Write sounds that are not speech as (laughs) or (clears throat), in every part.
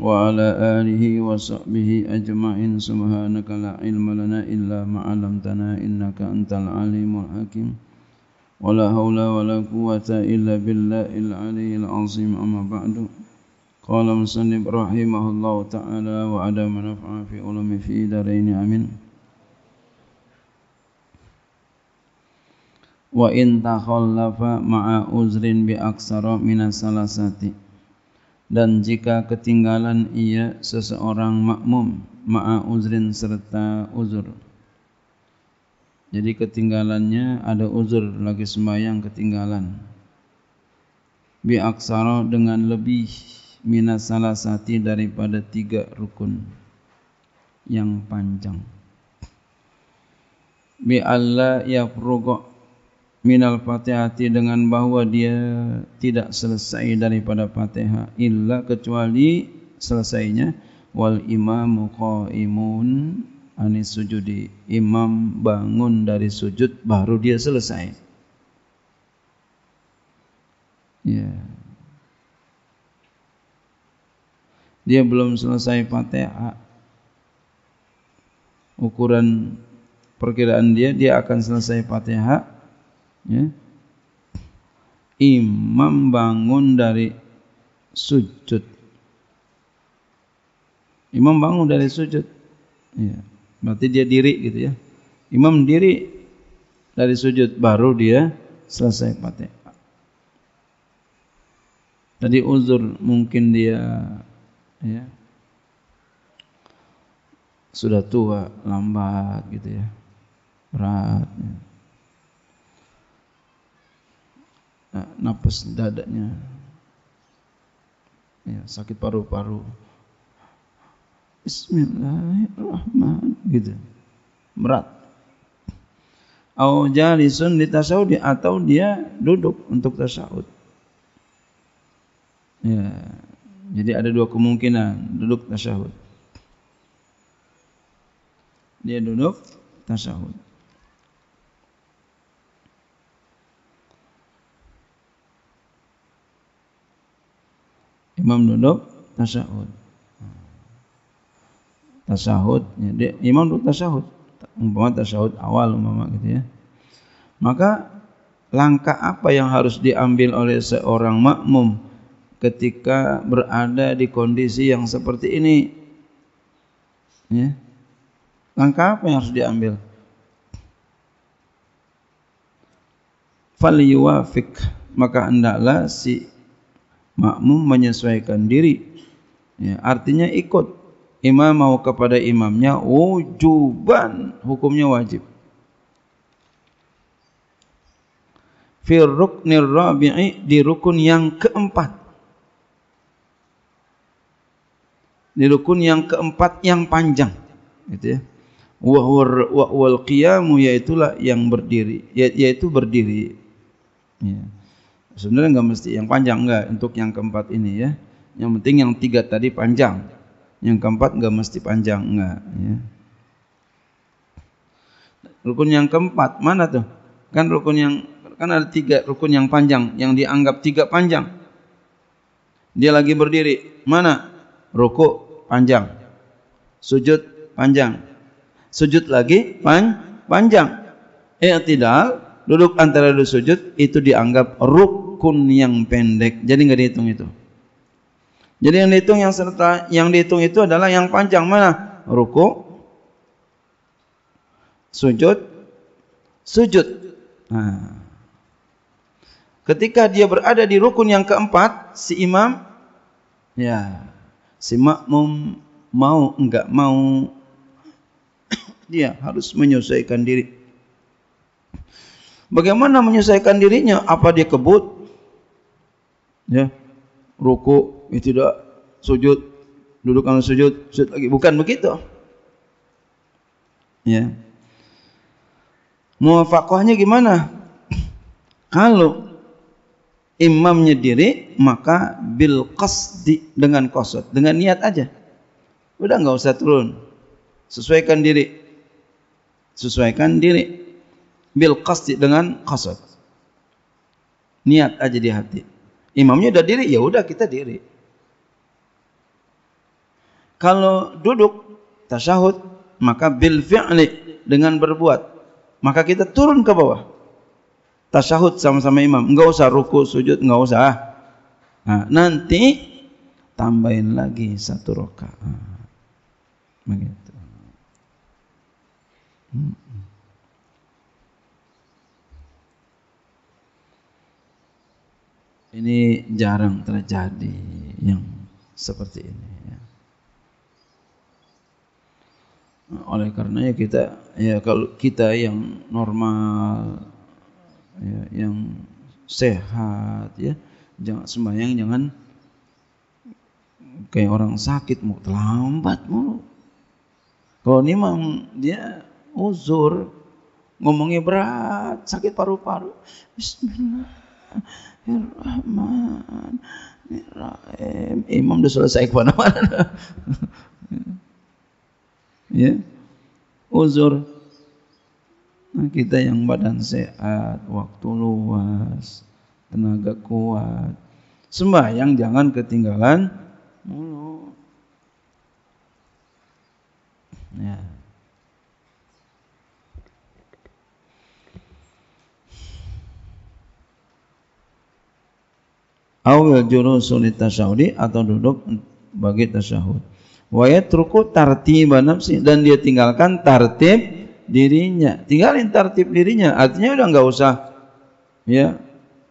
وعلى آله وصحبه أجمعين سبحانك لا علم لنا إلا ما علمتنا إنك أنت العليم الحكيم ولا حول ولا قوة إلا بالله العلي العظيم أما بعد قال مسلم رحمه الله تعالى وعلى من نفع في علم في دارين آمين وإن تخلف مع عذر بأكثر من ثلاثة dan jika ketinggalan ia seseorang makmum ma'a uzrin serta uzur. Jadi ketinggalannya ada uzur lagi sembahyang ketinggalan. Bi aksara dengan lebih minas salah satu daripada tiga rukun yang panjang. Bi alla yafruqa minal fatihati dengan bahwa dia tidak selesai daripada fatihah illa kecuali selesainya wal imamu qaimun anis sujudi imam bangun dari sujud baru dia selesai ya dia belum selesai fatihah ukuran perkiraan dia dia akan selesai fatihah ya. imam bangun dari sujud imam bangun dari sujud ya. berarti dia diri gitu ya imam diri dari sujud baru dia selesai fatihah tadi uzur mungkin dia ya sudah tua lambat gitu ya berat ya. napas dadanya ya, sakit paru-paru Bismillahirrahmanirrahim gitu berat au jalisun litasawudi atau dia duduk untuk tasawud ya jadi ada dua kemungkinan duduk tasawud dia duduk tasawud Imam duduk tasahud. Tasahud, ya, imam duduk tasahud. Umpama tasahud awal umpama gitu ya. Maka langkah apa yang harus diambil oleh seorang makmum ketika berada di kondisi yang seperti ini? Ya. Langkah apa yang harus diambil? Fal yuwafiq maka hendaklah si makmum menyesuaikan diri ya, artinya ikut imam mau kepada imamnya wujuban hukumnya wajib fi rabi'i di rukun yang keempat di rukun yang keempat yang panjang gitu ya wa wal qiyamu yaitulah yang berdiri ya, yaitu berdiri ya. Sebenarnya nggak mesti yang panjang nggak untuk yang keempat ini ya. Yang penting yang tiga tadi panjang. Yang keempat nggak mesti panjang nggak. Ya. Rukun yang keempat mana tuh? Kan rukun yang kan ada tiga rukun yang panjang yang dianggap tiga panjang. Dia lagi berdiri mana? Ruku panjang, sujud panjang, sujud lagi pan panjang. Eh tidak, duduk antara dua sujud itu dianggap ruk rukun yang pendek. Jadi nggak dihitung itu. Jadi yang dihitung yang serta yang dihitung itu adalah yang panjang mana? Ruku, sujud, sujud. Nah. Ketika dia berada di rukun yang keempat, si imam ya, si makmum mau enggak mau (coughs) dia harus menyesuaikan diri. Bagaimana menyesuaikan dirinya? Apa dia kebut? ya ruku ya tidak sujud duduk karena sujud sujud lagi bukan begitu ya muwafakohnya gimana (clears throat) kalau imamnya diri maka bil qasdi dengan qasad dengan niat aja udah nggak usah turun sesuaikan diri sesuaikan diri bil qasdi dengan qasad niat aja di hati Imamnya udah diri, ya udah kita diri. Kalau duduk tasyahud, maka bil fi'li dengan berbuat. Maka kita turun ke bawah. Tasyahud sama-sama imam. Enggak usah ruku, sujud, enggak usah. Nah, nanti tambahin lagi satu rakaat. Begitu. Hmm. ini jarang terjadi yang seperti ini ya. oleh karenanya kita ya kalau kita yang normal ya, yang sehat ya jangan sembahyang jangan kayak orang sakit mau terlambat mulu kalau ini memang dia uzur ngomongnya berat sakit paru-paru bismillah Rahman Rahim. Imam sudah selesai ke mana-mana. (laughs) ya. Uzur. Nah, kita yang badan sehat, waktu luas, tenaga kuat. Sembahyang jangan ketinggalan mulut. Ya. awil julusul tasyahudi atau duduk bagi tasyahud wa yatruku tartiba nafsi dan dia tinggalkan tartib dirinya tinggalin tartib dirinya artinya udah nggak usah ya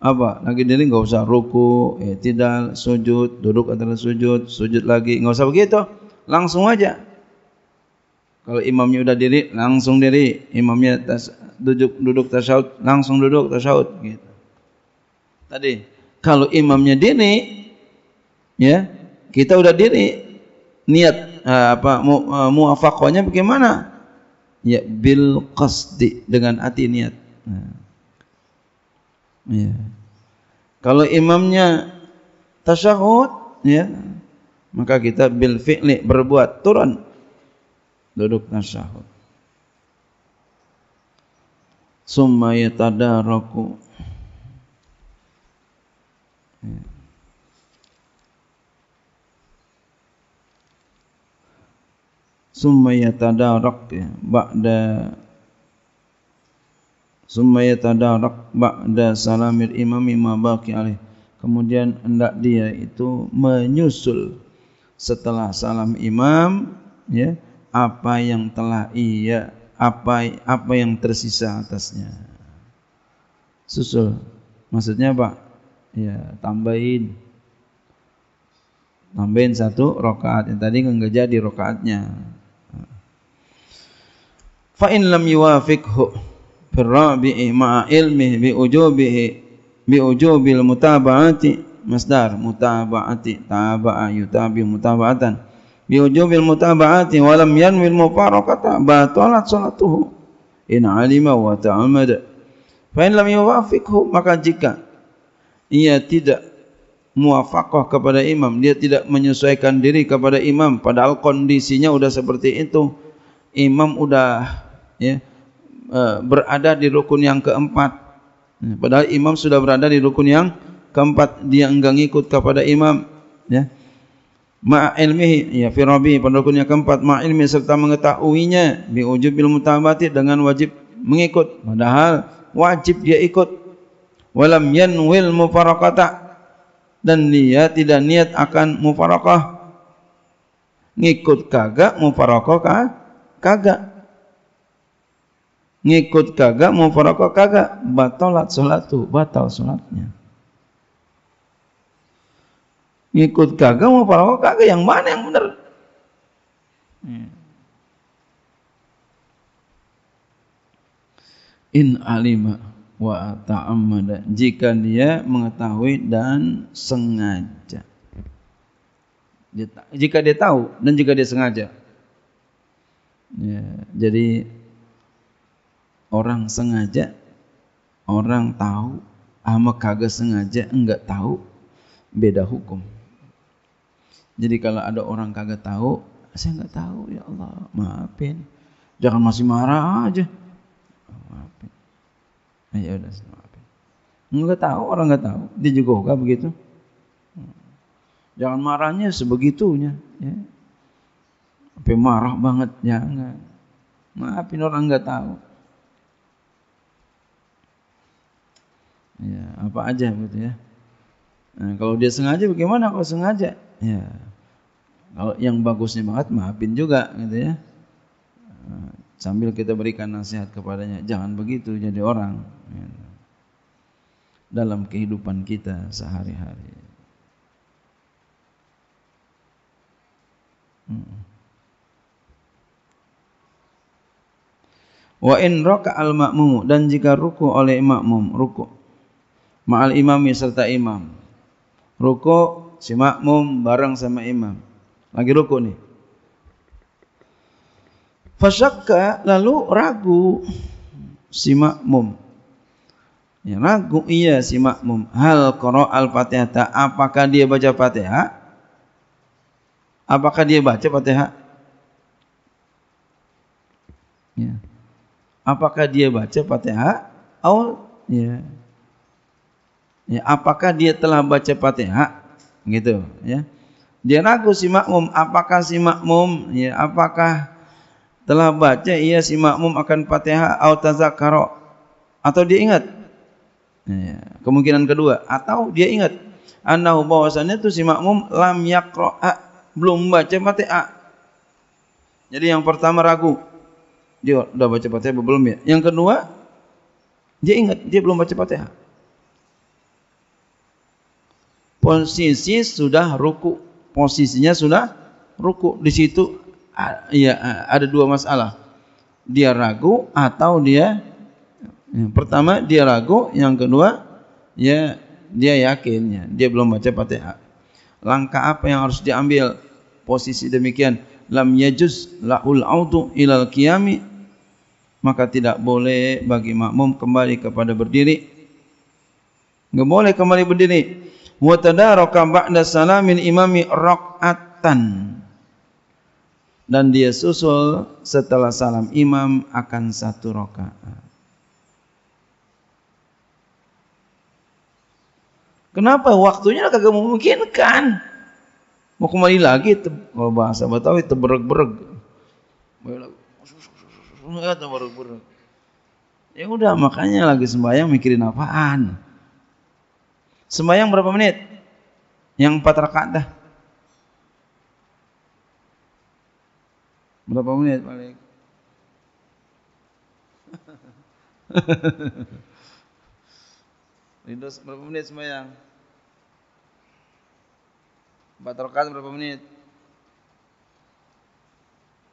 apa lagi diri nggak usah ruku eh, tidak sujud duduk antara sujud sujud lagi nggak usah begitu langsung aja kalau imamnya udah diri langsung diri imamnya tas, duduk duduk tasyahud langsung duduk tasyahud gitu tadi kalau imamnya dini ya kita udah dini niat eh, apa mu, eh, muafakohnya bagaimana ya bil qasdi dengan hati niat nah. ya kalau imamnya tasyahud ya maka kita bil fi'li berbuat turun duduk tasyahud summa yatadaraku summa yatadarak ya ba'da summa yatadarak ba'da salamil imami ma baqi alaih kemudian hendak dia itu menyusul setelah salam imam ya apa yang telah ia apa apa yang tersisa atasnya susul maksudnya pak ya tambahin tambahin satu rokaat yang tadi enggak jadi rokaatnya fa in lam yuwafiqhu birrabi'i ma'a ilmihi bi ujubihi bi ujubil mutaba'ati masdar mutaba'ati taba'a yutabi mutaba'atan bi ujubil mutaba'ati wa lam yanwil rokata batalat salatuhu in alima wa ta'amada fa in lam yuwafiqhu maka jika ia tidak muafakoh kepada imam dia tidak menyesuaikan diri kepada imam padahal kondisinya udah seperti itu imam udah ya, e, berada di rukun yang keempat padahal imam sudah berada di rukun yang keempat dia enggak ngikut kepada imam ya ya fi rabbi pada rukun yang keempat ma'elmi serta mengetahuinya bi ilmu mutabati dengan wajib mengikut padahal wajib dia ikut walam yanwil mufarakata dan dia tidak niat akan mufarakah ngikut kagak mufarakah kagak ngikut kagak mufarakah kagak batalat salatu batal salatnya ngikut kagak mufarakah kagak yang mana yang benar hmm. in alima wa ta'ammada jika dia mengetahui dan sengaja jika dia tahu dan jika dia sengaja ya, jadi orang sengaja orang tahu ama kagak sengaja enggak tahu beda hukum jadi kalau ada orang kagak tahu saya enggak tahu ya Allah maafin jangan masih marah aja Ya udah maafin. Enggak tahu, orang enggak tahu. Dia juga enggak begitu. Jangan marahnya sebegitunya. Ya. Sampai marah banget, jangan. Ya, maafin orang enggak tahu. Ya, apa aja gitu ya. Nah, kalau dia sengaja bagaimana kalau sengaja? Ya. Kalau yang bagusnya banget maafin juga gitu ya. Nah, sambil kita berikan nasihat kepadanya jangan begitu jadi orang dalam kehidupan kita sehari-hari hmm. Wa in raka al makmum dan jika ruku oleh makmum ruku ma'al imami serta imam ruku si makmum bareng sama imam lagi ruku nih Fasyakka lalu ragu si makmum. Ya, ragu iya si makmum. Hal koro al-Fatihah. Apakah dia baca Fatihah? Apakah dia baca Fatihah? Ya. Apakah dia baca Fatihah? Oh ya. Ya, apakah dia telah baca Fatihah? Gitu, ya. Dia ragu si makmum, apakah si makmum ya apakah telah baca ia si makmum akan Fatihah atau atau dia ingat. Iya, kemungkinan kedua atau dia ingat anahu bahwasannya itu si makmum lam yaqra belum baca Fatihah. Jadi yang pertama ragu. Dia udah baca Fatihah belum ya? Yang kedua dia ingat dia belum baca Fatihah. Posisi sudah ruku, posisinya sudah ruku di situ ya ada dua masalah. Dia ragu atau dia yang pertama dia ragu, yang kedua ya dia yakinnya. Dia belum baca Fatihah. Langkah apa yang harus diambil? Posisi demikian lam yajuz laul autu ilal qiyami maka tidak boleh bagi makmum kembali kepada berdiri. Enggak boleh kembali berdiri. Wa tadaraka ba'da salamin imami raq'atan dan dia susul setelah salam imam akan satu rakaat. Kenapa? Waktunya kagak memungkinkan. Mau kembali lagi, kalau bahasa Betawi tebrek-brek. Ya udah makanya lagi sembahyang mikirin apaan. Sembahyang berapa menit? Yang empat rakaat dah. Berapa menit balik? Rindu (laughs) berapa menit sembahyang? Empat rakaat berapa menit?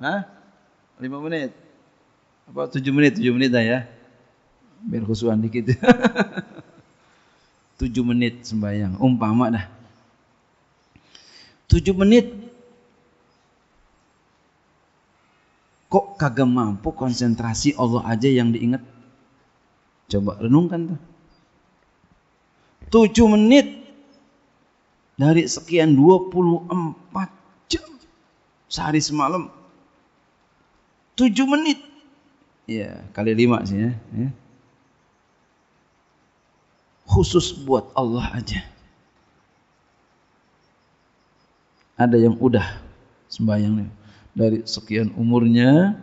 Hah? Lima menit? Apa tujuh menit? Tujuh menit dah ya. Biar khusuan dikit. (laughs) tujuh menit sembahyang. Umpama dah. Tujuh menit Kok kagak mampu konsentrasi Allah aja yang diingat? Coba renungkan tuh. Tujuh menit dari sekian 24 jam sehari semalam. Tujuh menit. Ya, kali lima sih ya. ya. Khusus buat Allah aja. Ada yang udah sembahyang nih dari sekian umurnya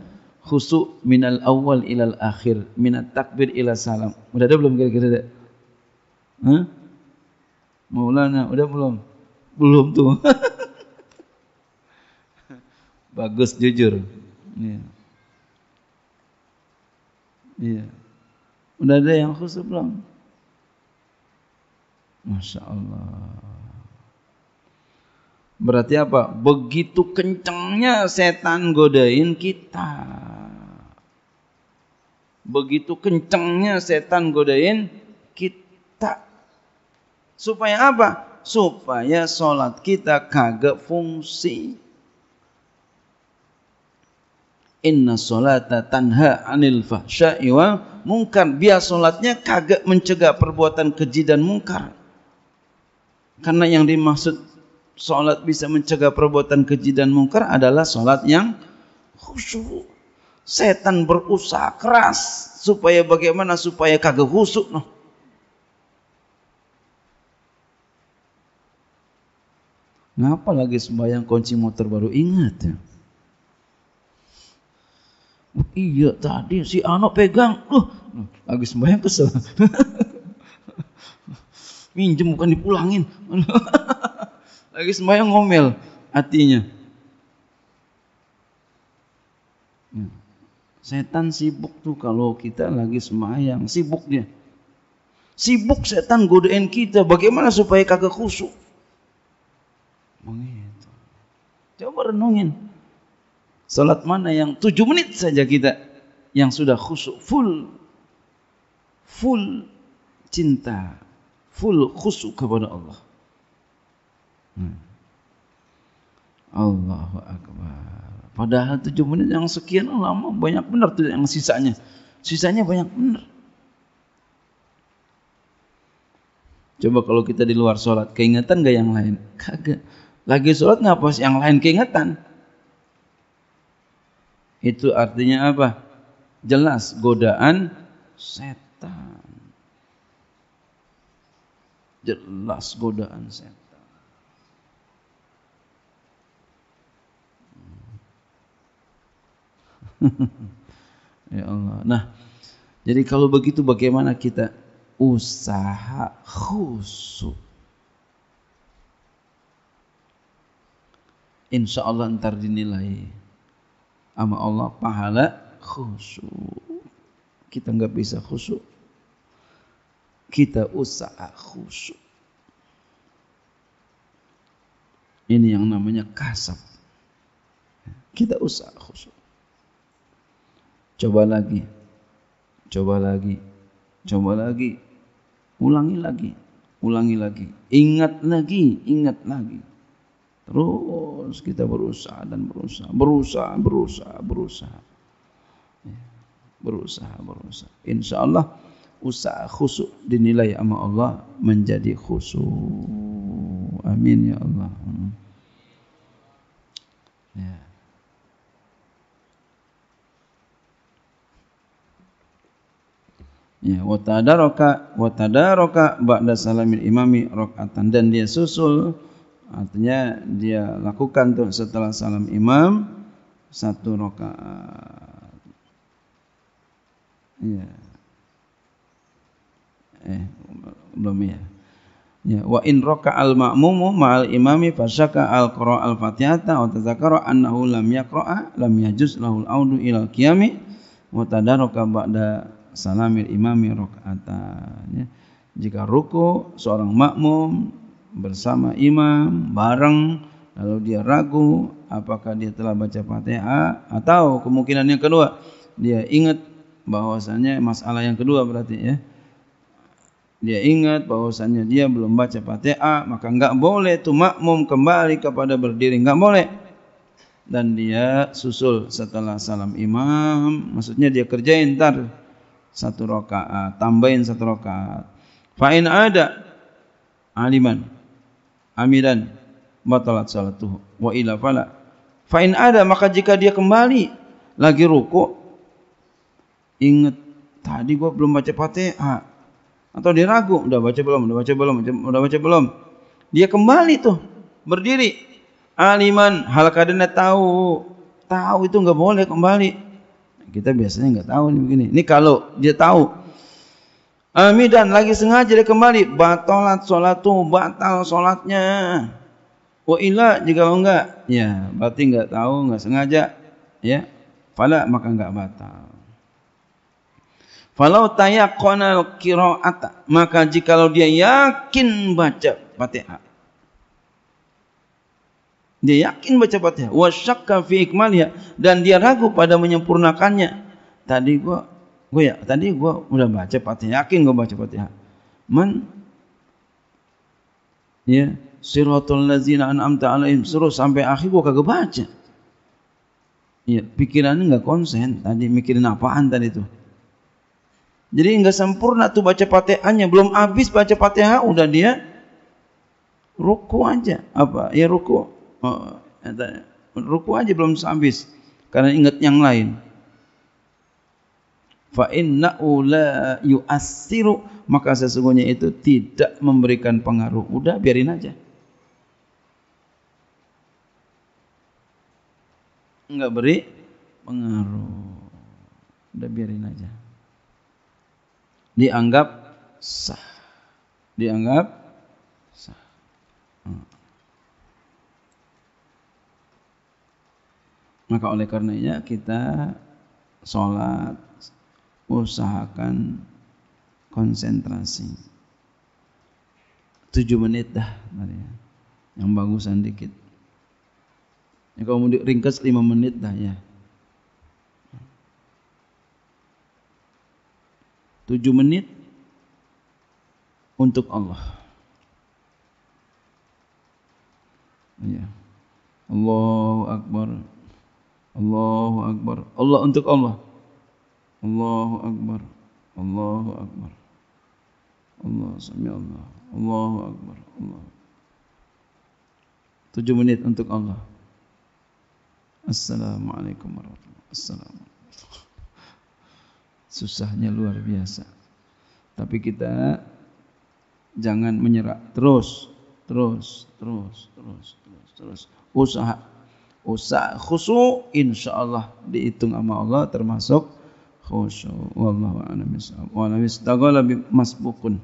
khusuk minal awal ilal akhir minat takbir ilal salam udah ada belum kira-kira ada Hah? Maulana udah belum belum tuh (laughs) bagus jujur iya iya udah ada yang khusuk belum Masya Allah Berarti apa? Begitu kencengnya setan godain kita. Begitu kencengnya setan godain kita. Supaya apa? Supaya sholat kita kagak fungsi. Inna sholata tanha anil fahsya'i wal munkar. Biar solatnya kagak mencegah perbuatan keji dan mungkar Karena yang dimaksud Salat bisa mencegah perbuatan keji dan mungkar adalah salat yang khusyuk. Setan berusaha keras supaya bagaimana supaya kagak khusyuk noh. Ngapa lagi sembahyang kunci motor baru ingat ya? Oh, iya tadi si Ano pegang, loh lagi sembahyang kesel. (laughs) Minjem bukan dipulangin. (laughs) lagi sembahyang ngomel hatinya. Ya. Setan sibuk tuh kalau kita lagi sembahyang, sibuk dia. Sibuk setan godain kita, bagaimana supaya kagak khusuk? Begitu. Coba renungin. Salat mana yang tujuh menit saja kita yang sudah khusuk full full cinta, full khusuk kepada Allah. Hmm. Allahu Akbar. Padahal tujuh menit yang sekian lama banyak benar tuh yang sisanya. Sisanya banyak benar. Coba kalau kita di luar sholat, keingetan gak yang lain? Kagak. Lagi sholat nggak pas yang lain keingetan. Itu artinya apa? Jelas godaan setan. Jelas godaan setan. (laughs) ya Allah. Nah, jadi kalau begitu bagaimana kita usaha khusus? Insya Allah ntar dinilai sama Allah pahala khusus. Kita nggak bisa khusus. Kita usaha khusus. Ini yang namanya kasab. Kita usaha khusus. Coba lagi. Coba lagi. Coba lagi. Ulangi lagi. Ulangi lagi. Ingat lagi, ingat lagi. Terus kita berusaha dan berusaha, berusaha, berusaha, berusaha. Ya. Berusaha, berusaha. Insya Allah usaha khusuk dinilai sama Allah menjadi khusus. Amin ya Allah. Hmm. Yeah. Ya, wa tadaraka wa tadaraka ba'da salamil imami rakaatan dan dia susul artinya dia lakukan tuh setelah salam imam satu rakaat. Ya. Eh, belum ya. Ya, wa in al ma'mumu ma'al imami fasyaka al qira al fatihata wa tadzakara annahu lam yaqra'a lam yajuz lahul audu ila al qiyami wa tadaraka ba'da salamil imami rakaatan ya. Jika ruku seorang makmum bersama imam bareng lalu dia ragu apakah dia telah baca Fatihah atau kemungkinan yang kedua dia ingat bahwasanya masalah yang kedua berarti ya dia ingat bahwasanya dia belum baca Fatihah maka enggak boleh tuh makmum kembali kepada berdiri enggak boleh dan dia susul setelah salam imam maksudnya dia kerjain ntar satu rakaat, tambahin satu rakaat. Fa in ada aliman amiran batalat salatuhu wa ila fala. Fa in ada maka jika dia kembali lagi ruku ingat tadi gua belum baca Fatihah atau dia ragu udah baca belum udah baca belum udah baca belum dia kembali tuh berdiri aliman hal kadana tahu tahu itu enggak boleh kembali kita biasanya nggak tahu nih begini. Ini kalau dia tahu. Ami dan lagi sengaja dia kembali batalat salatu, batal salatnya. Wa ila jika enggak, ya berarti enggak tahu, enggak sengaja, ya. Fala maka enggak batal. Falau tayaqqanal qira'ata, maka jika dia yakin baca Fatihah dia yakin baca Fatihah. Wa syakka fi ikmalnya dan dia ragu pada menyempurnakannya. Tadi gua gua ya, tadi gua udah baca Fatihah, yakin gua baca Fatihah. Man ya, siratal ladzina an'amta alaihim suruh sampai akhir gua kagak baca. Ya, pikirannya enggak konsen tadi mikirin apaan tadi tuh. Jadi enggak sempurna tuh baca Fatihahnya, belum habis baca Fatihah udah dia ruku aja apa? Ya ruku Oh, ruku aja belum habis karena ingat yang lain fa innahu la yu'assiru maka sesungguhnya itu tidak memberikan pengaruh udah biarin aja enggak beri pengaruh udah biarin aja dianggap sah dianggap sah hmm. Maka oleh karenanya kita sholat usahakan konsentrasi. 7 menit dah tadi ya. Yang bagusan dikit. Ya, kalau mau ringkas 5 menit dah ya. 7 menit untuk Allah. Ya. Allahu Akbar. Allahu Akbar. Allah untuk Allah. Allahu Akbar. Allahu Akbar. Allah sami Allah. Allahu Akbar. Allah. Tujuh menit untuk Allah. Assalamualaikum warahmatullahi wabarakatuh. Susahnya luar biasa. Tapi kita jangan menyerah terus, terus, terus, terus, terus, terus. Usaha usaha khusu insya Allah dihitung sama Allah termasuk khusyuk wallahu a'lam bishawab wa la yastaghala masbukun